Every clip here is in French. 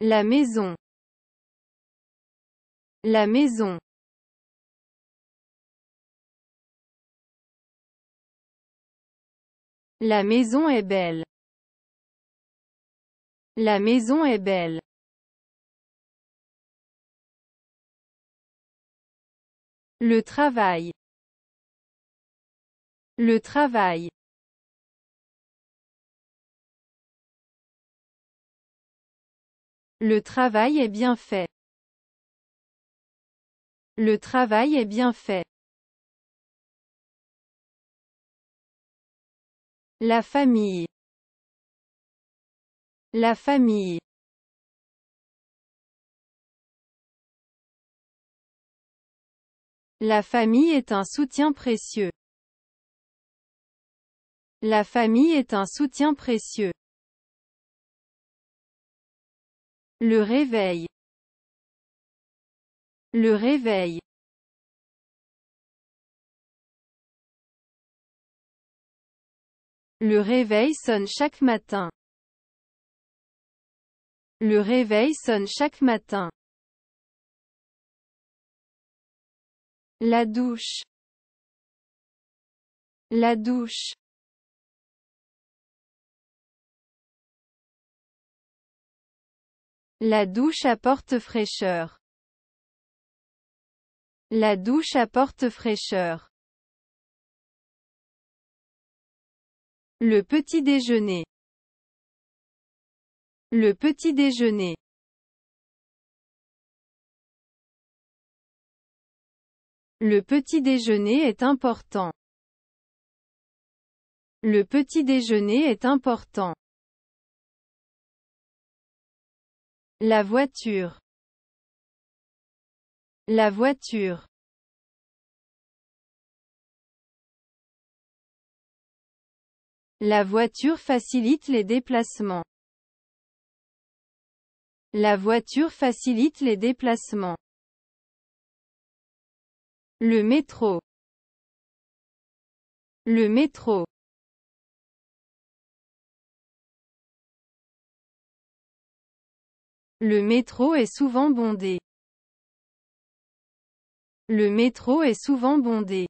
La maison. La maison. La maison est belle. La maison est belle. Le travail. Le travail. Le travail est bien fait. Le travail est bien fait. La famille. La famille. La famille est un soutien précieux. La famille est un soutien précieux. Le réveil. Le réveil. Le réveil sonne chaque matin. Le réveil sonne chaque matin. La douche. La douche. La douche apporte fraîcheur. La douche apporte fraîcheur. Le petit déjeuner. Le petit déjeuner. Le petit déjeuner est important. Le petit déjeuner est important. La voiture. La voiture. La voiture facilite les déplacements. La voiture facilite les déplacements. Le métro. Le métro. Le métro est souvent bondé. Le métro est souvent bondé.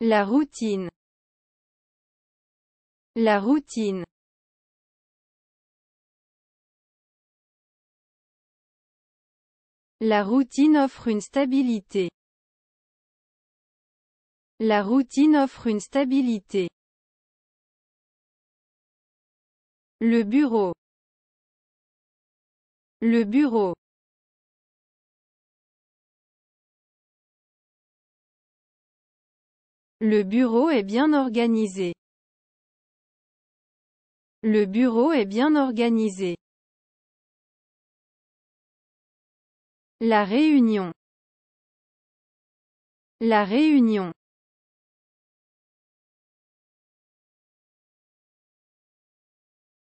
La routine. La routine. La routine offre une stabilité. La routine offre une stabilité. Le bureau. Le bureau. Le bureau est bien organisé. Le bureau est bien organisé. La réunion. La réunion.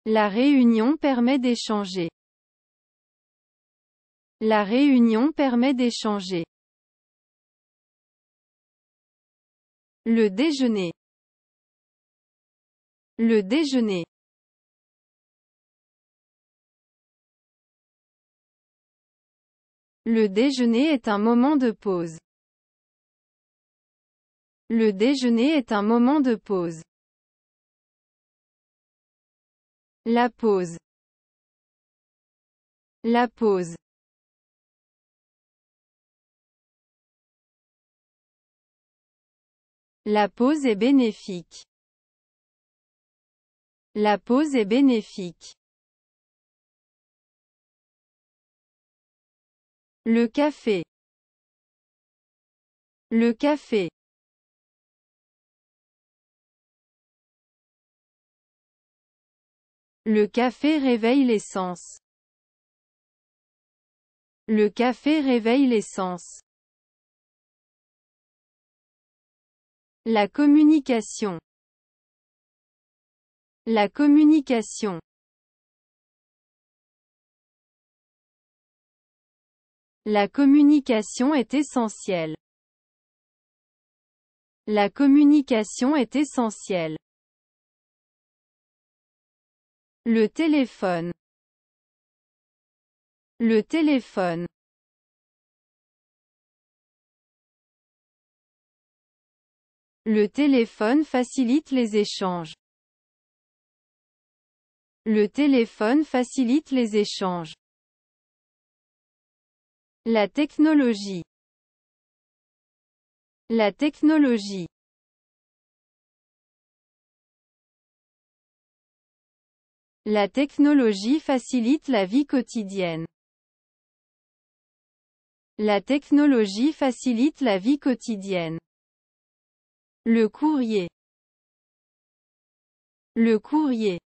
La réunion permet d'échanger. La réunion permet d'échanger. Le déjeuner. Le déjeuner. Le déjeuner est un moment de pause. Le déjeuner est un moment de pause. La pause. La pause. La pause est bénéfique. La pause est bénéfique. Le café. Le café. Le café réveille l'essence. Le café réveille l'essence. La communication. La communication. La communication est essentielle. La communication est essentielle. Le téléphone. Le téléphone. Le téléphone facilite les échanges. Le téléphone facilite les échanges. La technologie. La technologie. La technologie facilite la vie quotidienne. La technologie facilite la vie quotidienne. Le courrier. Le courrier.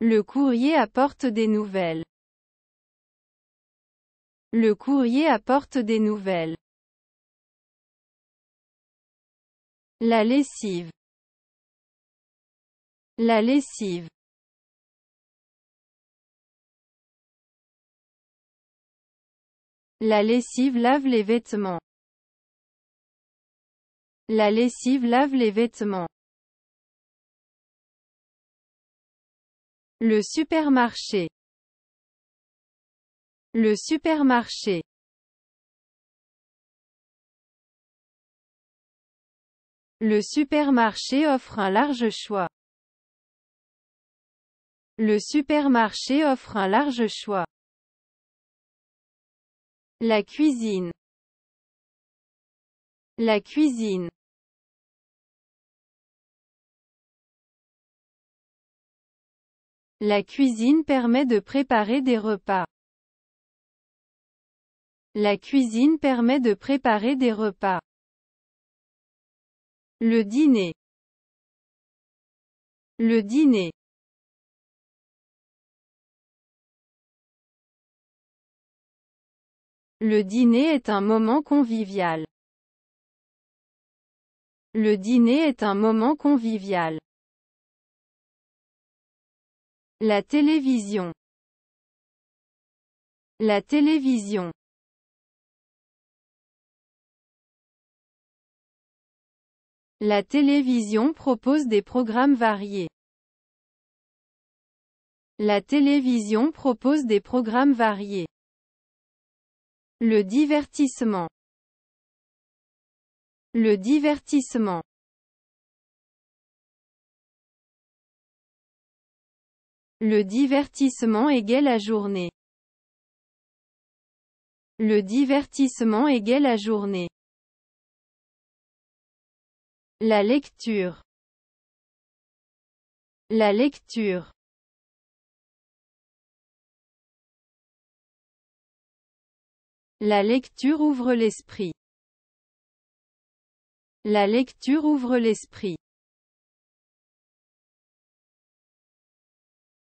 Le courrier apporte des nouvelles. Le courrier apporte des nouvelles. La lessive. La lessive. La lessive lave les vêtements. La lessive lave les vêtements. Le supermarché. Le supermarché. Le supermarché offre un large choix. Le supermarché offre un large choix. La cuisine. La cuisine. La cuisine permet de préparer des repas. La cuisine permet de préparer des repas. Le dîner. Le dîner. Le dîner est un moment convivial. Le dîner est un moment convivial. La télévision. La télévision. La télévision propose des programmes variés. La télévision propose des programmes variés. Le divertissement. Le divertissement. Le divertissement égale la journée. Le divertissement égale la journée. La lecture. La lecture. La lecture ouvre l'esprit. La lecture ouvre l'esprit.